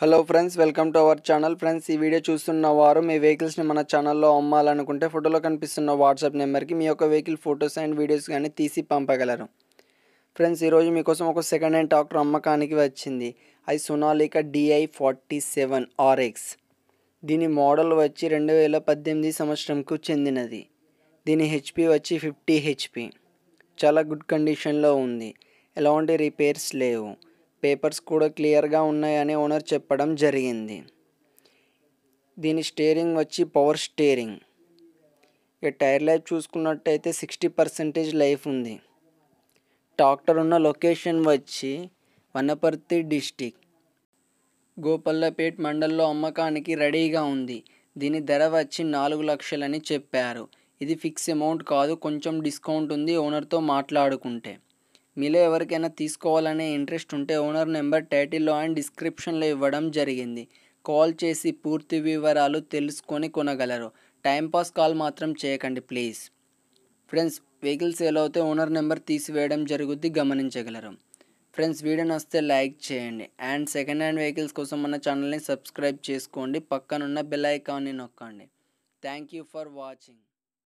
hello friends welcome to our channel friends ఈ video చూస్తున్న వారు మీ వెహికల్స్ని మన ఛానల్లో అమ్మాలనుకుంటే ఫోటోలో కనిపిస్తున్న వాట్సాప్ నెంబర్కి మీ యొక్క వెహికల్ ఫొటోస్ అండ్ వీడియోస్ కానీ తీసి పంపగలరు ఫ్రెండ్స్ ఈరోజు మీకోసం ఒక సెకండ్ హ్యాండ్ ట్రాక్టర్ అమ్మకానికి వచ్చింది అది Sonalika DI forty seven RX దీని మోడల్ వచ్చి రెండు వేల పద్దెనిమిది సంవత్సరంకు చెందినది దీని హెచ్పి వచ్చి ఫిఫ్టీ హెచ్పి చాలా గుడ్ కండిషన్లో ఉంది ఎలాంటి రిపేర్స్ లేవు పేపర్స్ కూడా క్లియర్గా ఉన్నాయని ఓనర్ చెప్పడం జరిగింది దీని స్టేరింగ్ వచ్చి పవర్ స్టేరింగ్ ఇక టైర్ లైఫ్ చూసుకున్నట్టయితే సిక్స్టీ పర్సెంటేజ్ లైఫ్ ఉంది ట్రాక్టర్ ఉన్న లొకేషన్ వచ్చి వనపర్తి డిస్టిక్ గోపల్లపేట్ మండల్లో అమ్మకానికి రెడీగా ఉంది దీని ధర వచ్చి నాలుగు లక్షలని చెప్పారు ఇది ఫిక్స్ అమౌంట్ కాదు కొంచెం డిస్కౌంట్ ఉంది ఓనర్తో మాట్లాడుకుంటే మీలో ఎవరికైనా తీసుకోవాలనే ఇంట్రెస్ట్ ఉంటే ఓనర్ నెంబర్ టైటిల్లో అండ్ డిస్క్రిప్షన్లో ఇవ్వడం జరిగింది కాల్ చేసి పూర్తి వివరాలు తెలుసుకొని కొనగలరు టైంపాస్ కాల్ మాత్రం చేయకండి ప్లీజ్ ఫ్రెండ్స్ వెహికల్ సేల్ అవుతే ఓనర్ నెంబర్ తీసివేయడం జరుగుద్ది గమనించగలరు ఫ్రెండ్స్ వీడియో నస్తే లైక్ చేయండి అండ్ సెకండ్ హ్యాండ్ వెహికల్స్ కోసం మన ఛానల్ని సబ్స్క్రైబ్ చేసుకోండి పక్కనున్న బెల్ ఐకాన్ని నొక్కండి థ్యాంక్ యూ ఫర్ వాచింగ్